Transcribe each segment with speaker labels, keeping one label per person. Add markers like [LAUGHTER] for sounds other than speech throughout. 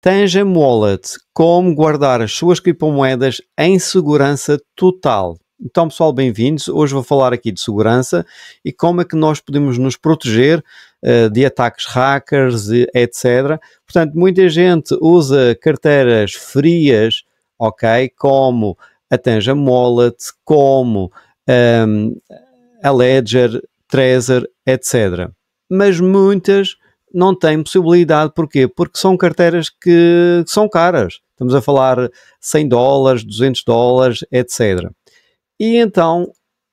Speaker 1: Tanja Wallet, como guardar as suas criptomoedas em segurança total. Então, pessoal, bem-vindos. Hoje vou falar aqui de segurança e como é que nós podemos nos proteger uh, de ataques hackers, etc. Portanto, muita gente usa carteiras frias, ok? Como a Tanja Wallet, como um, ehm, a Ledger, Trezor, etc. Mas muitas não tem possibilidade. Porquê? Porque são carteiras que são caras. Estamos a falar 100 dólares, 200 dólares, etc. E então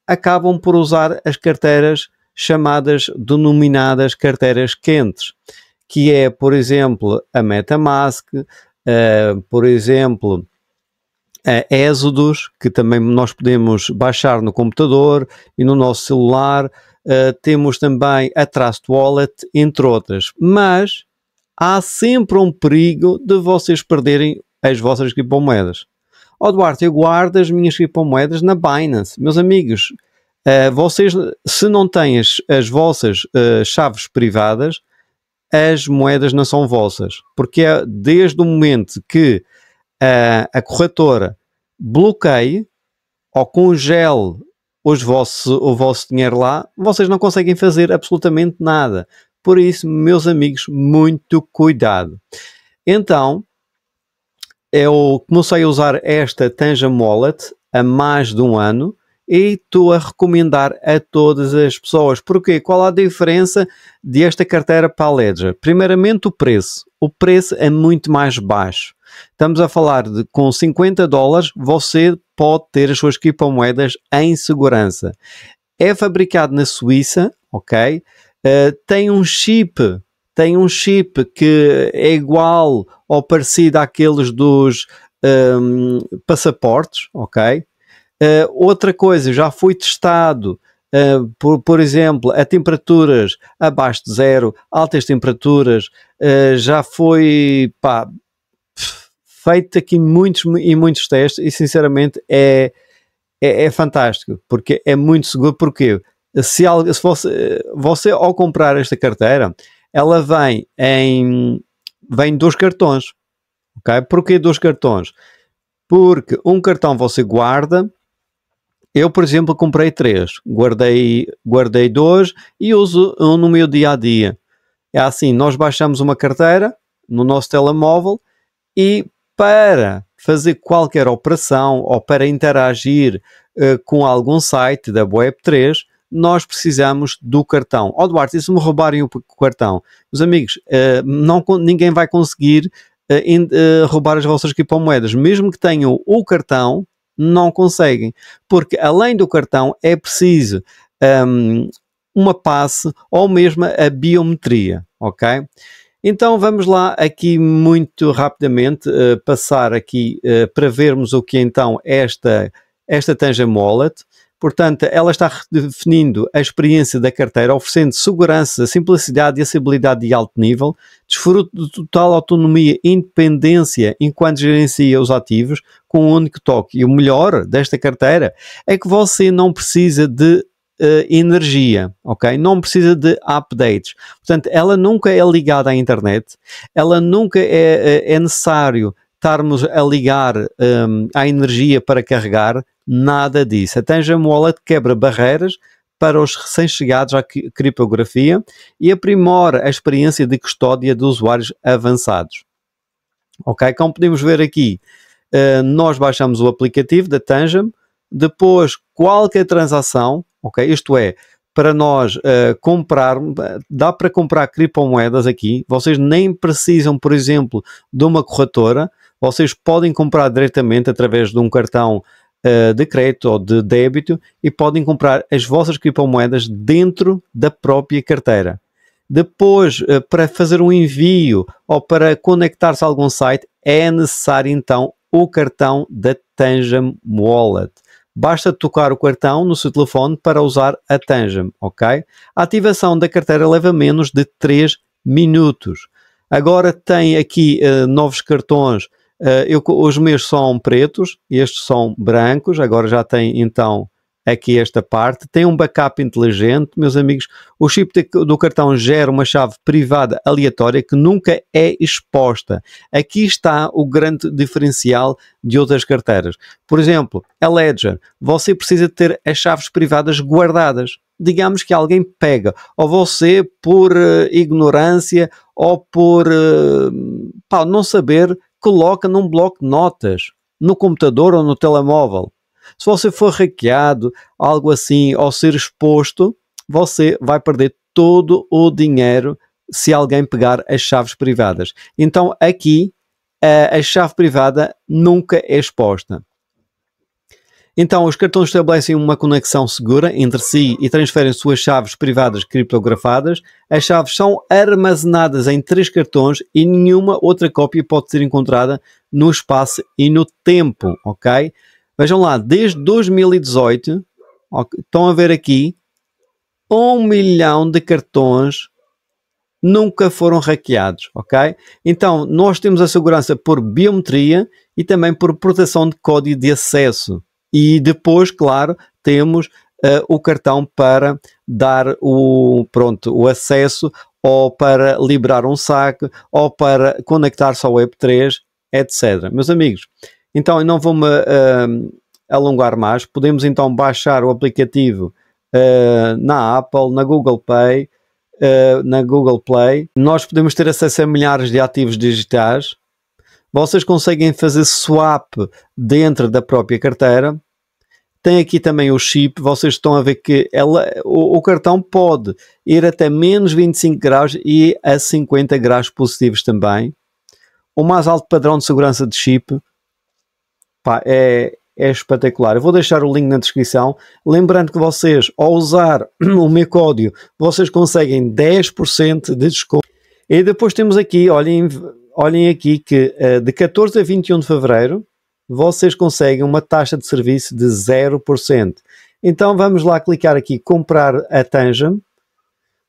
Speaker 1: acabam por usar as carteiras chamadas, denominadas carteiras quentes, que é, por exemplo, a Metamask, uh, por exemplo, a Exodus, que também nós podemos baixar no computador e no nosso celular, eh, temos também a Trust Wallet, entre outras. Mas há sempre um perigo de vocês perderem as vossas criptomoedas. Ó oh, Duarte, eu guardo as minhas criptomoedas na Binance. Meus amigos, uh, vocês, se não têm as, as vossas uh, chaves privadas, as moedas não são vossas. Porque é desde o momento que uh, a corretora bloqueie ou congele os vosso, o vosso dinheiro lá, vocês não conseguem fazer absolutamente nada. Por isso, meus amigos, muito cuidado. Então, eu comecei a usar esta Tanja Mollet há mais de um ano e estou a recomendar a todas as pessoas. Porquê? Qual a diferença desta carteira para a Ledger? Primeiramente, o preço. O preço é muito mais baixo. Estamos a falar de com 50 dólares, você pode ter as suas criptomoedas em segurança. É fabricado na Suíça, ok? Uh, tem um chip, tem um chip que é igual ou parecido àqueles dos um, ehm, passaportes, ok? Uh, outra coisa, já foi testado Uh, por, por, exemplo, a temperaturas abaixo de zero, altas temperaturas, uh, já foi, pá, feito aqui muitos e muitos testes e sinceramente é, é, é fantástico, porque é muito seguro. Porque se, algo, se você, você ao comprar esta carteira, ela vem em vem dos cartões. Ok? Porquê dos cartões? Porque um cartão você guarda. Eu, por exemplo, comprei três, guardei, guardei dois e uso um no meu dia a dia. É assim, nós baixamos uma carteira no nosso telemóvel e para fazer qualquer operação ou para interagir uh, com algum site da Web3, nós precisamos do cartão. Ó oh, Duarte, e se me roubarem o cartão? Meus amigos, uh, não, ninguém vai conseguir uh, in, roubar as vossas criptomoedas. Mesmo que tenham o cartão, não conseguem. Porque além do cartão é preciso um, ehm, uma passe ou mesmo a biometria, ok? Então vamos lá aqui muito rapidamente uh, passar aqui uh, para vermos o que é então esta, esta tanja Mollet. Portanto, ela está definindo a experiência da carteira, oferecendo segurança, simplicidade e acessibilidade de alto nível, desfruto de total autonomia e independência enquanto gerencia os ativos com um único toque. E o melhor desta carteira é que você não precisa de uh, energia, ok? Não precisa de updates. Portanto, ela nunca é ligada à internet, ela nunca é, eh, é necessário estarmos a ligar um, ehm, à energia para carregar, nada disso. A Tanja Wallet quebra barreiras para os recém-chegados à criptografia e aprimora a experiência de custódia de usuários avançados. Ok? Como podemos ver aqui, uh, nós baixamos o aplicativo da Tangem, depois qualquer transação ok? Isto é, para nós uh, comprar, dá para comprar criptomoedas aqui, vocês nem precisam, por exemplo, de uma corretora, vocês podem comprar diretamente através de um cartão uh, de crédito ou de débito e podem comprar as vossas criptomoedas dentro da própria carteira. Depois, uh, para fazer um envio ou para conectar-se a algum site, é necessário então o cartão da Tangem Wallet. Basta tocar o cartão no seu telefone para usar a Tangem, ok? A ativação da carteira leva menos de 3 minutos. Agora tem aqui uh, novos cartões. Uh, eu, os meus são pretos, estes são brancos. Agora já tem então aqui esta parte. Tem um backup inteligente, meus amigos. O chip de, do cartão gera uma chave privada aleatória que nunca é exposta. Aqui está o grande diferencial de outras carteiras. Por exemplo, a Ledger. Você precisa ter as chaves privadas guardadas. Digamos que alguém pega, ou você por uh, ignorância ou por uh, pá, não saber, coloca num bloco de notas no computador ou no telemóvel. Se você for hackeado, algo assim, ou ser exposto, você vai perder todo o dinheiro se alguém pegar as chaves privadas. Então aqui a, a chave privada nunca é exposta. Então, os cartões estabelecem uma conexão segura entre si e transferem suas chaves privadas criptografadas. As chaves são armazenadas em três cartões e nenhuma outra cópia pode ser encontrada no espaço e no tempo, ok? Vejam lá, desde 2018, estão a ver aqui, um milhão de cartões nunca foram hackeados, ok? Então, nós temos a segurança por biometria e também por proteção de código de acesso. E depois, claro, temos uh, o cartão para dar o, pronto, o acesso ou para liberar um saque ou para conectar-se ao Web3, etc. Meus amigos, então, não vou-me uh, alongar mais. Podemos então baixar o aplicativo uh, na Apple, na Google Pay, uh, na Google Play. Nós podemos ter acesso a milhares de ativos digitais. Vocês conseguem fazer swap dentro da própria carteira. Tem aqui também o chip. Vocês estão a ver que ela, o, o cartão pode ir até menos 25 graus e a 50 graus positivos também. O mais alto padrão de segurança de chip Pá, é, é espetacular. Eu vou deixar o link na descrição. Lembrando que vocês, ao usar [CLEARS THROAT] o meu código, vocês conseguem 10% de desconto. E depois temos aqui, olhem, olhem aqui que eh, de 14 a 21 de fevereiro vocês conseguem uma taxa de serviço de 0%. Então vamos lá clicar aqui comprar a Tangem.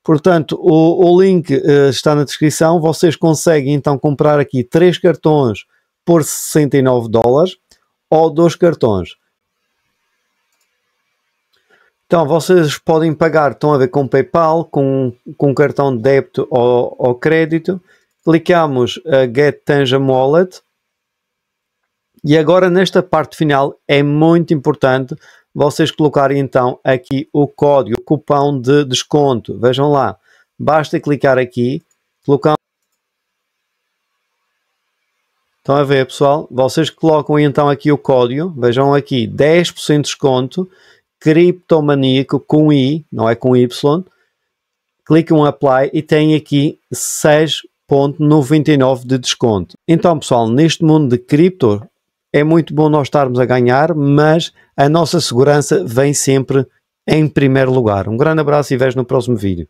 Speaker 1: Portanto, o, o link uh, está na descrição. Vocês conseguem então comprar aqui três cartões por 69 dólares ou dois cartões. Então, vocês podem pagar, estão a ver, com PayPal, com, com cartão de débito ou, ou crédito. Clicamos a Get Tanja Wallet. E agora, nesta parte final, é muito importante vocês colocarem então aqui o código, o cupão de desconto. Vejam lá, basta clicar aqui, colocar Estão a ver, pessoal? Vocês colocam então aqui o código, vejam aqui, 10% de desconto, criptomaníaco com I, não é com Y, clicam apply e têm aqui 6.99 de desconto. Então, pessoal, neste mundo de cripto, é muito bom nós estarmos a ganhar, mas a nossa segurança vem sempre em primeiro lugar. Um grande abraço e vejo no próximo vídeo.